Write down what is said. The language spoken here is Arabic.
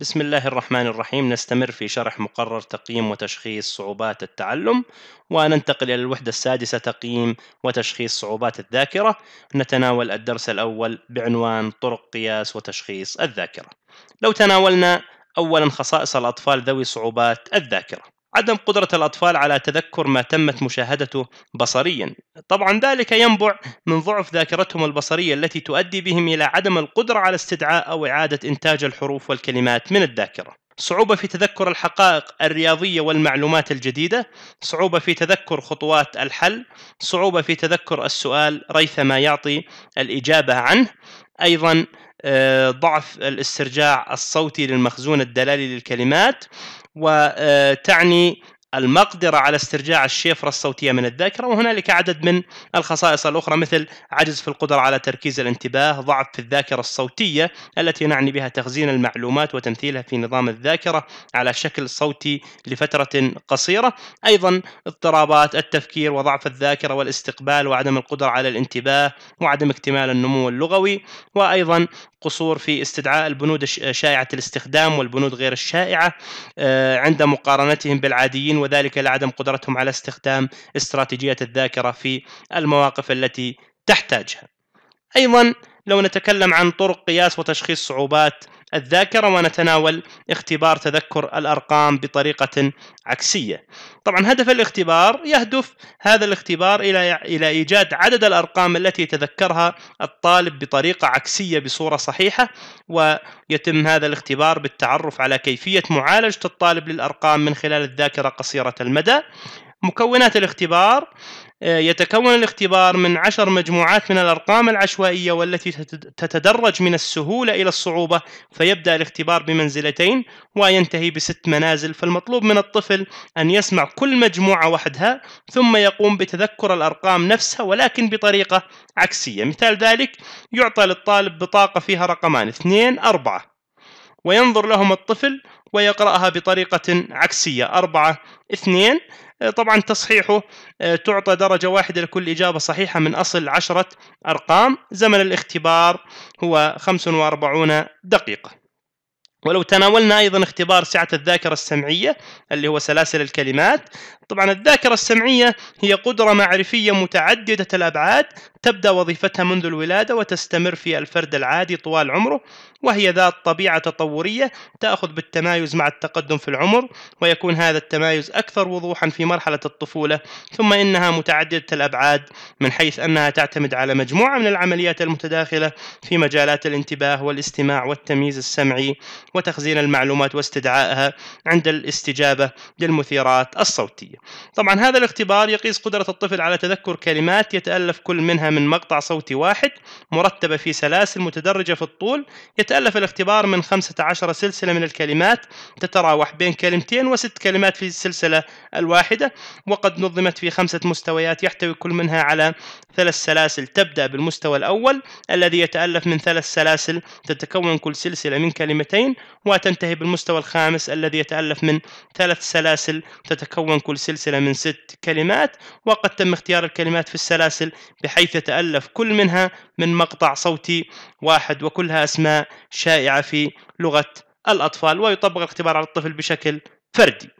بسم الله الرحمن الرحيم نستمر في شرح مقرر تقييم وتشخيص صعوبات التعلم وننتقل إلى الوحدة السادسة تقييم وتشخيص صعوبات الذاكرة نتناول الدرس الأول بعنوان طرق قياس وتشخيص الذاكرة لو تناولنا أولا خصائص الأطفال ذوي صعوبات الذاكرة عدم قدرة الأطفال على تذكر ما تمت مشاهدته بصريا طبعا ذلك ينبع من ضعف ذاكرتهم البصرية التي تؤدي بهم إلى عدم القدرة على استدعاء أو إعادة إنتاج الحروف والكلمات من الذاكرة صعوبة في تذكر الحقائق الرياضية والمعلومات الجديدة، صعوبة في تذكر خطوات الحل، صعوبة في تذكر السؤال ريثما يعطي الإجابة عنه، أيضا آه، ضعف الاسترجاع الصوتي للمخزون الدلالي للكلمات وتعني المقدرة على استرجاع الشفرة الصوتية من الذاكرة وهنالك عدد من الخصائص الأخرى مثل عجز في القدرة على تركيز الانتباه ضعف في الذاكرة الصوتية التي نعني بها تخزين المعلومات وتمثيلها في نظام الذاكرة على شكل صوتي لفترة قصيرة أيضا اضطرابات التفكير وضعف الذاكرة والاستقبال وعدم القدرة على الانتباه وعدم اكتمال النمو اللغوي وأيضا قصور في استدعاء البنود شائعة الاستخدام والبنود غير الشائعة آه، عند مقارنتهم بالعاديين وذلك لعدم قدرتهم على استخدام استراتيجية الذاكرة في المواقف التي تحتاجها. أيضا لو نتكلم عن طرق قياس وتشخيص صعوبات الذاكرة ونتناول اختبار تذكر الأرقام بطريقة عكسية طبعا هدف الاختبار يهدف هذا الاختبار إلى إلى إيجاد عدد الأرقام التي يتذكرها الطالب بطريقة عكسية بصورة صحيحة ويتم هذا الاختبار بالتعرف على كيفية معالجة الطالب للأرقام من خلال الذاكرة قصيرة المدى مكونات الاختبار آه، يتكون الاختبار من عشر مجموعات من الأرقام العشوائية والتي تتدرج من السهولة إلى الصعوبة فيبدأ الاختبار بمنزلتين وينتهي بست منازل فالمطلوب من الطفل أن يسمع كل مجموعة وحدها ثم يقوم بتذكر الأرقام نفسها ولكن بطريقة عكسية مثال ذلك يعطى للطالب بطاقة فيها رقمان اثنين أربعة وينظر لهم الطفل ويقرأها بطريقة عكسية أربعة اثنين آه، طبعا تصحيحه آه، تعطى درجة واحدة لكل إجابة صحيحة من أصل عشرة أرقام زمن الاختبار هو 45 دقيقة ولو تناولنا أيضا اختبار سعة الذاكرة السمعية اللي هو سلاسل الكلمات طبعا الذاكرة السمعية هي قدرة معرفية متعددة الأبعاد تبدأ وظيفتها منذ الولادة وتستمر في الفرد العادي طوال عمره وهي ذات طبيعة تطورية تأخذ بالتمايز مع التقدم في العمر ويكون هذا التمايز أكثر وضوحا في مرحلة الطفولة ثم إنها متعددة الأبعاد من حيث أنها تعتمد على مجموعة من العمليات المتداخلة في مجالات الانتباه والاستماع والتمييز السمعي وتخزين المعلومات واستدعائها عند الاستجابة للمثيرات الصوتية طبعا هذا الاختبار يقيس قدرة الطفل على تذكر كلمات يتألف كل منها من مقطع صوتي واحد مرتبة في سلاسل متدرجة في الطول يتألف الاختبار من 15 سلسلة من الكلمات تتراوح بين كلمتين وست كلمات في السلسلة الواحدة وقد نظمت في خمسة مستويات يحتوي كل منها على ثلاث سلاسل تبدأ بالمستوى الأول الذي يتألف من ثلاث سلاسل تتكون كل سلسلة من كلمتين وتنتهي بالمستوى الخامس الذي يتألف من ثلاث سلاسل تتكون كل سلسلة من ست كلمات وقد تم اختيار الكلمات في السلاسل بحيث يتألف كل منها من مقطع صوتي واحد وكلها أسماء شائعة في لغة الأطفال ويطبق الاختبار على الطفل بشكل فردي